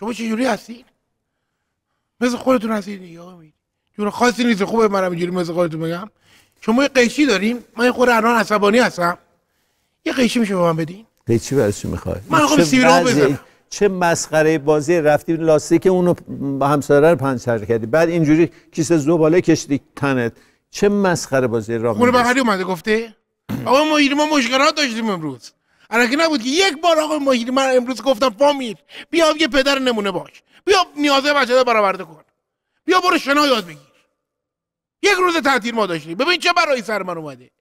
شما چه جوری هستین مثل خودتون هستین یا آقا جور خاصی نیست خوبه منم اینجوری مثل خودتون بگم شما یه قیچی داریم من یه خوره الان عصبانی هستم یه قیچی میشه به من بدین قیچی برای میخوای من خب سیرا بزنم چه مسخره بازی رفتی که اونو همسایه رو پنچر کردی بعد اینجوری کیسه زباله کشیدی تنت چه مسخره بازی راه خونه بغلی اومده گفته آقا ما ما مشکلات داشتیم امروز که نبود که یک بار آقای ماهیری من امروز گفتم فامیل بیا یه پدر نمونه باش بیا نیازه بچه رو برآورده کن بیا برو شنا یاد بگیر یک روز تعطیل ما داشتیم ببین چه برای سر من اومده